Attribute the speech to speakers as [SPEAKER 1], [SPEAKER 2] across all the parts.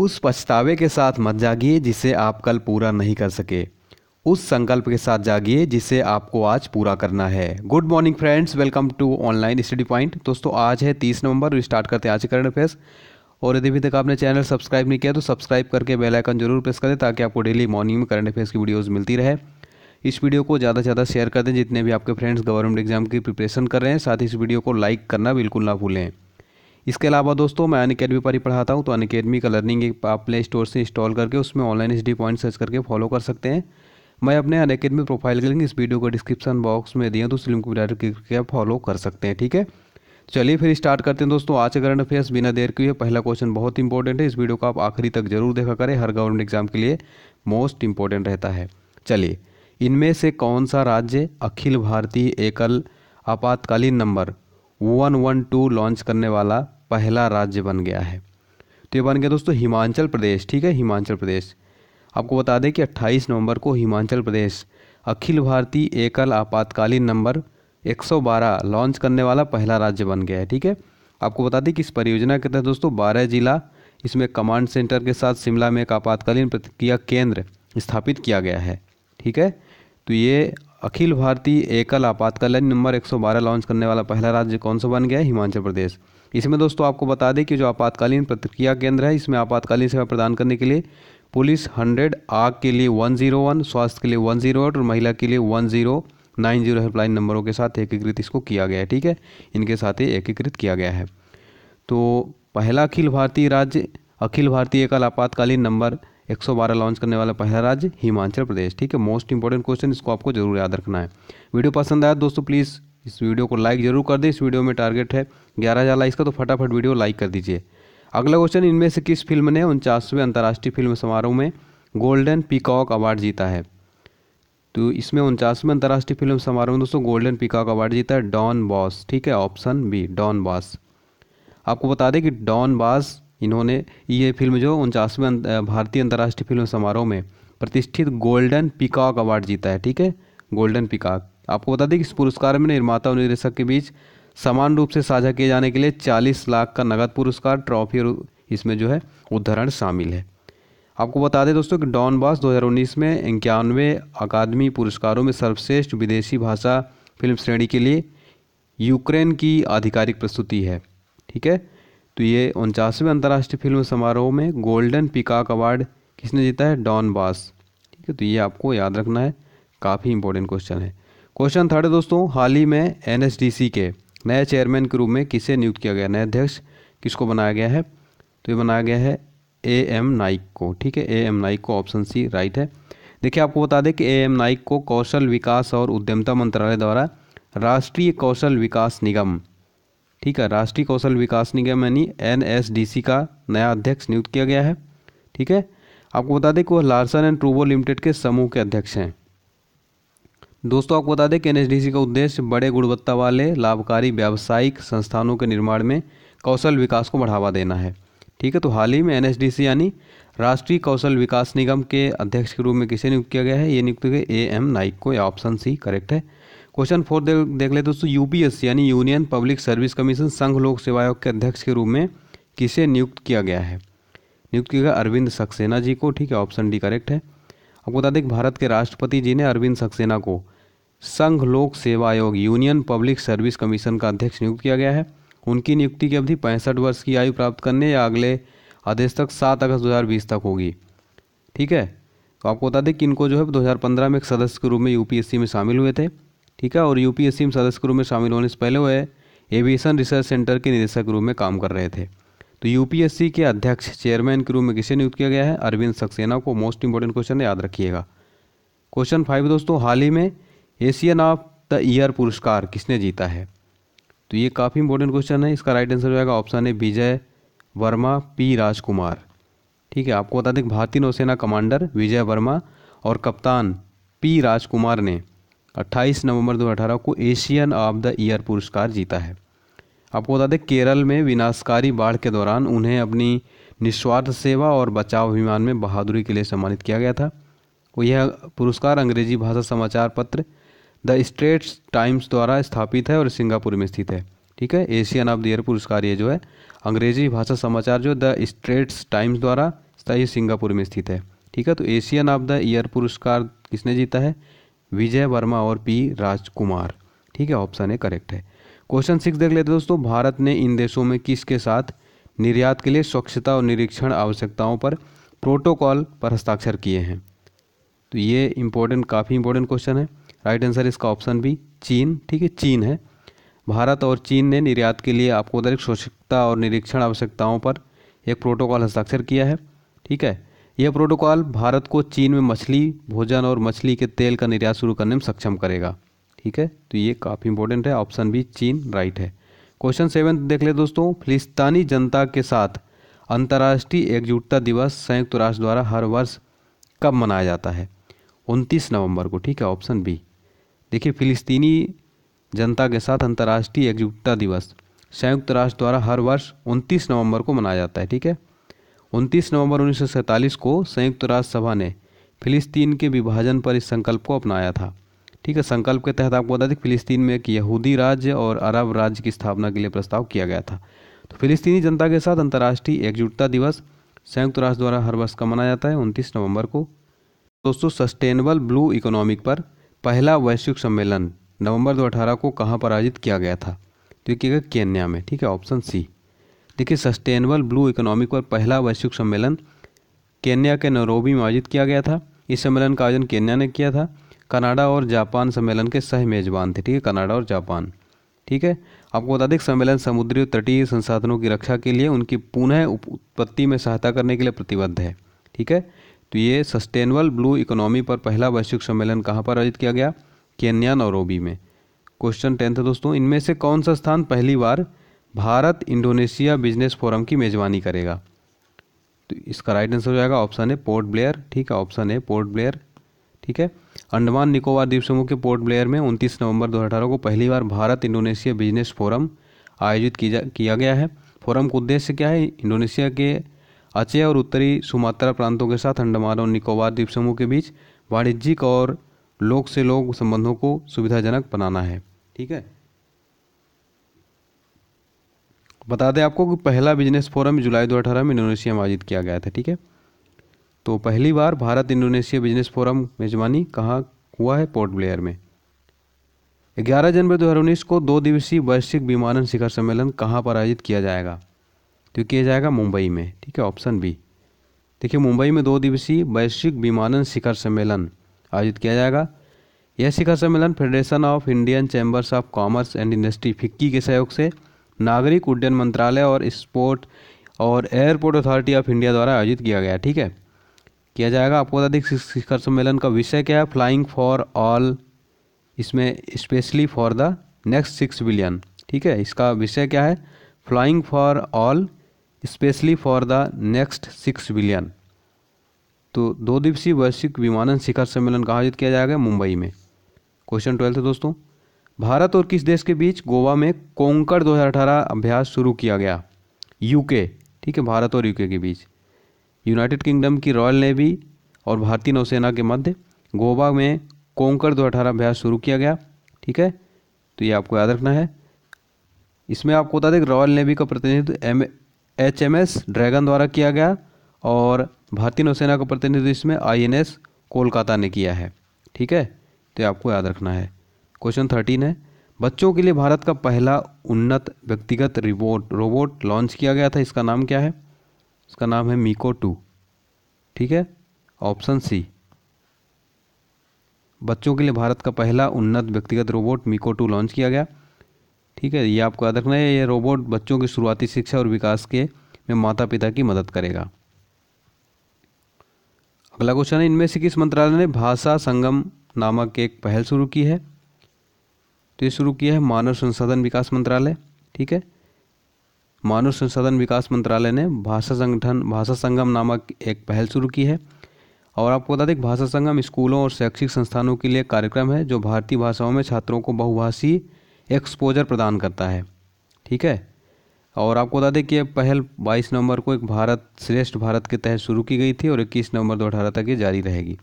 [SPEAKER 1] उस पछतावे के साथ मत जागिए जिसे आप कल पूरा नहीं कर सके उस संकल्प के साथ जागिए जिसे आपको आज पूरा करना है good morning friends welcome to online study point दोस्तों आज है तीस नवंबर स्टार्ट करते हैं आज करंट अफेयर्स और यदि अभी तक आपने चैनल सब्सक्राइब नहीं किया तो सब्सक्राइब करके बेल आइकन जरूर प्रेस करें ताकि आपको डेली मॉर्निंग में करंट अफेयर्स की वीडियोज़ मिलती रहे इस वीडियो को ज़्यादा से ज़्यादा शेयर कर दें जितने भी आपके फ्रेंड्स गवर्नमेंट एग्जाम की प्रिपरेशन कर रहे हैं साथ ही इस वीडियो को लाइक करना बिल्कुल ना भूलें इसके अलावा दोस्तों मैं अन अकेडमी पर ही पढ़ाता हूँ तो अन अकेडमी का लर्निंग आप प्ले स्टोर से इंस्टॉल करके उसमें online H D point search करके फॉलो कर सकते हैं मैं अपने अन अकेडमी प्रोफाइल के लिंक इस वीडियो को डिस्क्रिप्शन बॉक्स में दिया तो उस लिंक को डायरेक्ट करके आप फॉलो कर सकते हैं ठीक है चलिए फिर स्टार्ट करते हैं दोस्तों आज करंट अफेयर्स बिना देर के पहला क्वेश्चन बहुत इंपॉर्टेंट है इस वीडियो को आप आखिरी तक जरूर देखा करें हर गवर्नमेंट एग्जाम के लिए मोस्ट इंपॉर्टेंट रहता है चलिए इनमें से कौन सा राज्य अखिल भारतीय एकल आपातकालीन number one one two launch करने वाला पहला राज्य बन गया है तो ये बन गया दोस्तों हिमाचल प्रदेश ठीक है हिमाचल प्रदेश आपको बता दें कि 28 नवंबर को हिमाचल प्रदेश अखिल भारतीय एकल आपातकालीन नंबर 112 लॉन्च करने वाला पहला राज्य बन गया है ठीक है आपको बता दें कि इस परियोजना के तहत दोस्तों बारह जिला इसमें कमांड सेंटर के साथ शिमला में एक आपातकालीन प्रतिक्रिया केंद्र स्थापित किया गया है ठीक है तो ये अखिल भारतीय एकल आपातकालीन नंबर 112 लॉन्च करने वाला पहला राज्य कौन सा बन गया है हिमाचल प्रदेश इसमें दोस्तों आपको बता दें कि जो आपातकालीन प्रतिक्रिया केंद्र है इसमें आपातकालीन सेवा प्रदान करने के लिए पुलिस हंड्रेड आग के लिए वन जीरो वन स्वास्थ्य के लिए वन जीरो एट और महिला के लिए one zero nine zero helpline नंबरों के साथ एकीकृत इसको किया गया है ठीक है इनके साथ ही एकीकृत किया गया है तो पहला अखिल भारतीय राज्य अखिल भारतीय एकल आपातकालीन नंबर 112 लॉन्च करने वाला पहला राज्य हिमाचल प्रदेश ठीक है मोस्ट इंपॉर्टेंट क्वेश्चन इसको आपको जरूर याद रखना है वीडियो पसंद आया दोस्तों प्लीज़ इस वीडियो को लाइक जरूर कर दें इस वीडियो में टारगेट है ग्यारह हज़ार लाइक्स का तो फटाफट वीडियो लाइक कर दीजिए अगला क्वेश्चन इनमें से किस फिल्म ने उनचासवें अंतर्राष्ट्रीय फिल्म समारोह में गोल्डन पीकॉक अवार्ड जीता है तो इसमें उनचासवें अंतर्राष्ट्रीय फिल्म समारोह में दोस्तों गोल्डन पीकॉक अवार्ड जीता है डॉन बॉस ठीक है ऑप्शन बी डॉन बॉस आपको बता दें कि डॉन बॉस इन्होंने ये फिल्म जो उनचासवें भारतीय अंतर्राष्ट्रीय फिल्म समारोह में प्रतिष्ठित गोल्डन पिकॉक अवार्ड जीता है ठीक है गोल्डन पिकॉक आपको बता दें कि इस पुरस्कार में निर्माता और निर्देशक के बीच समान रूप से साझा किए जाने के लिए 40 लाख का नगद पुरस्कार ट्रॉफी और इसमें जो है उदाहरण शामिल है आपको बता दें दोस्तों कि डॉन बॉस 2019 में इक्यानवे अकादमी पुरस्कारों में सर्वश्रेष्ठ विदेशी भाषा फिल्म श्रेणी के लिए यूक्रेन की आधिकारिक प्रस्तुति है ठीक है तो ये उनचासवें अंतर्राष्ट्रीय फिल्म समारोह में गोल्डन पिकाक अवार्ड किसने जीता है डॉन बास ठीक है तो ये आपको याद रखना है काफ़ी इंपॉर्टेंट क्वेश्चन है क्वेश्चन थर्ड दोस्तों हाल ही में एन के नए चेयरमैन के रूप में किसे नियुक्त किया गया नए अध्यक्ष किसको बनाया गया है तो ये बनाया गया है ए एम नाइक को ठीक है ए एम नाइक को ऑप्शन सी राइट है देखिए आपको बता दें कि ए एम नाइक को कौशल विकास और उद्यमता मंत्रालय द्वारा राष्ट्रीय कौशल विकास निगम ठीक है राष्ट्रीय कौशल विकास निगम यानी सी का नया अध्यक्ष नियुक्त किया गया है ठीक है आपको बता दें कि वह लार्सन एंड ट्रूबो लिमिटेड के समूह के अध्यक्ष हैं दोस्तों आपको बता दें कि एनएसडीसी का उद्देश्य बड़े गुणवत्ता वाले लाभकारी व्यावसायिक संस्थानों के निर्माण में कौशल विकास को बढ़ावा देना है ठीक है तो हाल ही में एनएसडीसी यानी राष्ट्रीय कौशल विकास निगम के अध्यक्ष के रूप में किसे नियुक्त किया गया है ये नियुक्त किया ए एम नाइक को ऑप्शन सी करेक्ट है क्वेश्चन फोर दे, देख ले दोस्तों यूपीएससी यानी यूनियन पब्लिक सर्विस कमीशन संघ लोक सेवा आयोग के अध्यक्ष के रूप में किसे नियुक्त किया गया है नियुक्त किया गया अरविंद सक्सेना जी को ठीक है ऑप्शन डी करेक्ट है आपको बता दें भारत के राष्ट्रपति जी ने अरविंद सक्सेना को संघ लोक सेवा आयोग यूनियन पब्लिक सर्विस कमीशन का अध्यक्ष नियुक्त किया गया है उनकी नियुक्ति की अवधि पैंसठ वर्ष की आयु प्राप्त करने या अगले आदेश तक सात अगस्त दो तक होगी ठीक है तो आपको बता दें कि इनको जो है 2015 में एक सदस्य के रूप में यूपीएससी में शामिल हुए थे ठीक है और यूपीएससी में सदस्य के रूप में शामिल होने से पहले वह एविएशन रिसर्च सेंटर के निदेशक के रूप में काम कर रहे थे तो यूपीएससी के अध्यक्ष चेयरमैन के रूप में किसे नियुक्त किया गया है अरविंद सक्सेना को मोस्ट इंपॉर्टेंट क्वेश्चन याद रखिएगा क्वेश्चन फाइव दोस्तों हाल ही में एशियन ऑफ द ईयर पुरस्कार किसने जीता है तो ये काफ़ी इंपॉर्टेंट क्वेश्चन है इसका राइट आंसर हो जाएगा ऑप्शन है विजय वर्मा पी राजकुमार ठीक है आपको बता दें भारतीय नौसेना कमांडर विजय वर्मा और कप्तान पी राजकुमार ने 28 नवंबर 2018 को एशियन ऑफ द ईयर पुरस्कार जीता है आपको बता दें केरल में विनाशकारी बाढ़ के दौरान उन्हें अपनी निस्वार्थ सेवा और बचाव अभियान में बहादुरी के लिए सम्मानित किया गया था और यह पुरस्कार अंग्रेजी भाषा समाचार पत्र द स्ट्रेट्स टाइम्स द्वारा स्थापित है और सिंगापुर में स्थित है ठीक है एशियन ऑफ द ईयर पुरस्कार ये जो है अंग्रेजी भाषा समाचार जो द स्ट्रेट्स टाइम्स द्वारा स्थायी सिंगापुर में स्थित है ठीक है तो एशियन ऑफ द ईयर पुरस्कार किसने जीता है विजय वर्मा और पी राजकुमार ठीक है ऑप्शन ए करेक्ट है क्वेश्चन सिक्स देख लेते दोस्तों भारत ने इन देशों में किसके साथ निर्यात के लिए स्वच्छता और निरीक्षण आवश्यकताओं पर प्रोटोकॉल पर हस्ताक्षर किए हैं तो ये इम्पोर्टेंट काफ़ी इंपॉर्टेंट क्वेश्चन है राइट आंसर इसका ऑप्शन भी चीन ठीक है चीन है भारत और चीन ने निर्यात के लिए आपको उधर स्वच्छता और निरीक्षण आवश्यकताओं पर एक प्रोटोकॉल हस्ताक्षर किया है ठीक है यह प्रोटोकॉल भारत को चीन में मछली भोजन और मछली के तेल का निर्यात शुरू करने में सक्षम करेगा ठीक है तो ये काफ़ी इंपॉर्टेंट है ऑप्शन भी चीन राइट है क्वेश्चन सेवन देख ले दोस्तों फिलिस्तानी जनता के साथ अंतर्राष्ट्रीय एकजुटता दिवस संयुक्त राष्ट्र द्वारा हर वर्ष कब मनाया जाता है उनतीस नवंबर को ठीक है ऑप्शन बी देखिए फिलिस्तीनी जनता के साथ अंतर्राष्ट्रीय एकजुटता दिवस संयुक्त राष्ट्र द्वारा हर वर्ष 29 नवंबर को मनाया जाता है ठीक है 29 नवंबर उन्नीस को संयुक्त राष्ट्र सभा ने फिलिस्तीन के विभाजन पर इस संकल्प को अपनाया था ठीक है संकल्प के तहत आपको बता दें फिलिस्तीन में एक यहूदी राज्य और अरब राज्य की स्थापना के लिए प्रस्ताव किया गया था तो फिलिस्तीनी जनता के साथ अंतर्राष्ट्रीय एकजुटता दिवस संयुक्त राष्ट्र द्वारा हर वर्ष का मनाया जाता है उनतीस नवंबर को दोस्तों सस्टेनेबल ब्लू इकोनॉमिक पर पहला वैश्विक सम्मेलन नवंबर 2018 को कहाँ पराजित किया गया था जो तो कि केन्या में ठीक है ऑप्शन सी देखिए सस्टेनेबल ब्लू इकोनॉमिक पर पहला वैश्विक सम्मेलन केन्या के नरोबी में आयोजित किया गया था इस सम्मेलन का आयोजन केन्या ने किया था कनाडा और जापान सम्मेलन के सह मेज़बान थे ठीक है कनाडा और जापान ठीक है आपको बता दें सम्मेलन समुद्री और तटीय संसाधनों की रक्षा के लिए उनकी पुनः उत्पत्ति में सहायता करने के लिए प्रतिबद्ध है ठीक है तो ये सस्टेनेबल ब्लू इकोनॉमी पर पहला वैश्विक सम्मेलन कहाँ पर आयोजित किया गया केन्यान और में क्वेश्चन टेंथ दोस्तों इनमें से कौन सा स्थान पहली बार भारत इंडोनेशिया बिजनेस फोरम की मेज़बानी करेगा तो इसका राइट आंसर हो जाएगा ऑप्शन है पोर्ट ब्लेयर ठीक है ऑप्शन है पोर्ट ब्लेयर ठीक है अंडमान निकोबार द्वीप समूह के पोर्ट ब्लेयर में उनतीस नवंबर दो को पहली बार भारत इंडोनेशिया बिजनेस फोरम आयोजित किया गया है फोरम का उद्देश्य क्या है इंडोनेशिया के अचे और उत्तरी सुमात्रा प्रांतों के साथ अंडमान और निकोबार द्वीप समूह के बीच वाणिज्यिक और लोग से लोग संबंधों को सुविधाजनक बनाना है ठीक है बता दें आपको कि पहला बिजनेस फोरम जुलाई 2018 में इंडोनेशिया में आयोजित किया गया था ठीक है तो पहली बार भारत इंडोनेशिया बिजनेस फोरम मेजबानी कहाँ हुआ है पोर्ट ब्लेयर में 11 जनवरी 2019 को दो दिवसीय वैश्विक विमानन शिखर सम्मेलन कहाँ पर आयोजित किया जाएगा तो किया जाएगा मुंबई में ठीक है ऑप्शन बी देखिए मुंबई में दो दिवसीय वैश्विक विमानन शिखर सम्मेलन आयोजित किया जाएगा यह शिखर सम्मेलन federation of Indian chambers of commerce and industry FICCI के सहयोग से नागरिक उड्डयन मंत्रालय और स्पोर्ट और एयरपोर्ट अथॉरिटी ऑफ इंडिया द्वारा आयोजित किया गया ठीक है किया जाएगा आपको बता दें शिखर सम्मेलन का विषय क्या है फ्लाइंग फॉर ऑल इसमें specially for the next six billion ठीक है इसका विषय क्या है flying for all specially for the next six billion तो दो दिवसीय वैश्विक विमानन शिखर सम्मेलन का आयोजित किया जाएगा मुंबई में क्वेश्चन ट्वेल्थ है दोस्तों भारत और किस देश के बीच गोवा में कोंकड़ 2018 अभ्यास शुरू किया गया यूके ठीक है भारत और यूके के बीच यूनाइटेड किंगडम की रॉयल नेवी और भारतीय नौसेना के मध्य गोवा में कोंकड़ दो अठारह अभ्यास शुरू किया गया ठीक है तो ये आपको याद रखना है इसमें आपको बता दें रॉयल नेवी का प्रतिनिधित्व M H M S Dragon द्वारा किया गया और भारतीय नौसेना का प्रतिनिधित्व में आई कोलकाता ने किया है ठीक है तो आपको याद रखना है क्वेश्चन थर्टीन है बच्चों के लिए भारत का पहला उन्नत व्यक्तिगत रिबोट रोबोट लॉन्च किया गया था इसका नाम क्या है इसका नाम है मीको टू ठीक है ऑप्शन सी बच्चों के लिए भारत का पहला उन्नत व्यक्तिगत रोबोट मीको टू लॉन्च किया गया ठीक है ये आपको याद रखना है ये रोबोट बच्चों की शुरुआती शिक्षा और विकास के में माता पिता की मदद करेगा अगला क्वेश्चन है इनमें से किस मंत्रालय ने भाषा संगम नामक एक पहल शुरू की है तो ये शुरू किया है मानव संसाधन विकास मंत्रालय ठीक है मानव संसाधन विकास मंत्रालय ने भाषा संगठन भाषा संगम नामक एक पहल शुरू की है और आपको बता दें भाषा संगम स्कूलों और शैक्षिक संस्थानों के लिए कार्यक्रम है जो भारतीय भाषाओं में छात्रों को बहुभाषी एक्सपोजर प्रदान करता है ठीक है और आपको बता दें कि यह पहल 22 नवंबर को एक भारत श्रेष्ठ भारत के तहत शुरू की गई थी और 21 नवंबर 2018 तक ये जारी रहेगी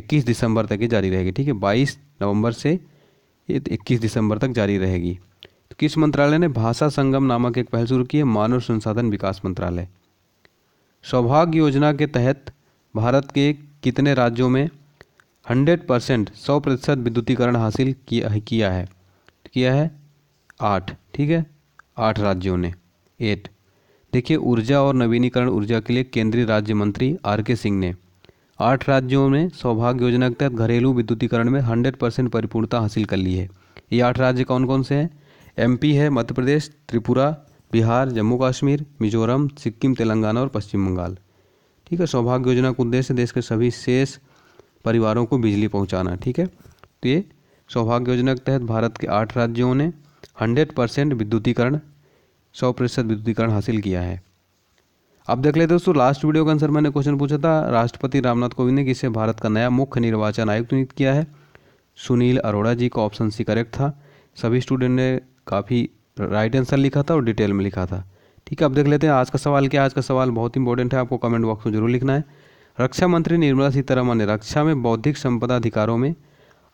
[SPEAKER 1] 21 दिसंबर तक ये जारी रहेगी ठीक है 22 नवंबर से 21 दिसंबर तक जारी रहेगी तो किस मंत्रालय ने भाषा संगम नामक एक पहल शुरू की है मानव संसाधन विकास मंत्रालय सौभाग्य योजना के तहत भारत के कितने राज्यों में हंड्रेड परसेंट सौ प्रतिशत विद्युतीकरण हासिल किया है किया है आठ ठीक है आठ राज्यों ने एट देखिए ऊर्जा और नवीनीकरण ऊर्जा के लिए केंद्रीय राज्य मंत्री आर के सिंह ने आठ राज्यों ने सौभाग्य योजना के तहत घरेलू विद्युतीकरण में हंड्रेड परसेंट परिपूर्णता हासिल कर ली है ये आठ राज्य कौन कौन से हैं एम है मध्य प्रदेश त्रिपुरा बिहार जम्मू कश्मीर मिजोरम सिक्किम तेलंगाना और पश्चिम बंगाल ठीक है सौभाग्य योजना का उद्देश्य देश के सभी शेष परिवारों को बिजली पहुंचाना ठीक है तो ये सौभाग्य योजना के तहत भारत के आठ राज्यों ने हंड्रेड परसेंट विद्युतीकरण सौ प्रतिशत विद्युतीकरण हासिल किया है अब देख लेते दोस्तों लास्ट वीडियो का आंसर मैंने क्वेश्चन पूछा था राष्ट्रपति रामनाथ कोविंद ने किसे भारत का नया मुख्य निर्वाचन आयुक्त नियुक्त किया है सुनील अरोड़ा जी का ऑप्शन सी करेक्ट था सभी स्टूडेंट ने काफ़ी राइट आंसर लिखा था और डिटेल में लिखा था ठीक है अब देख लेते हैं आज का सवाल क्या आज का सवाल बहुत इंपॉर्टेंट है आपको कमेंट बॉक्स में जरूर लिखना है रक्षा मंत्री निर्मला सीतारमण ने रक्षा में बौद्धिक संपदा अधिकारों में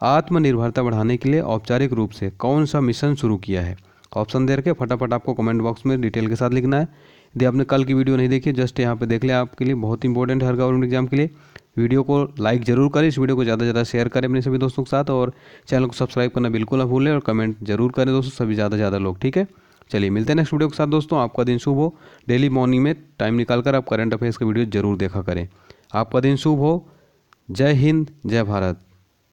[SPEAKER 1] आत्मनिर्भरता बढ़ाने के लिए औपचारिक रूप से कौन सा मिशन शुरू किया है ऑप्शन दे रखे फटाफट आपको कमेंट बॉक्स में डिटेल के साथ लिखना है यदि आपने कल की वीडियो नहीं देखी जस्ट यहाँ पे देख लिया आपके लिए बहुत इंपॉर्टेंट है हर गवर्नमेंट एग्जाम के लिए वीडियो को लाइक जरूर करें इस वीडियो को ज़्यादा से ज़्यादा शेयर करें अपने सभी दोस्तों के साथ और चैनल को सब्सक्राइब करना बिल्कुल ना भूलें और कमेंट जरूर करें दोस्तों सभी ज़्यादा से ज़्यादा लोग ठीक है चलिए मिलते हैं नेक्स्ट वीडियो के साथ दोस्तों आपका दिन शुभ हो डेली मॉर्निंग में टाइम निकाल कर आप करंट अफेयर्स का वीडियो जरूर देखा करें आपका दिन शुभ हो जय हिंद जय भारत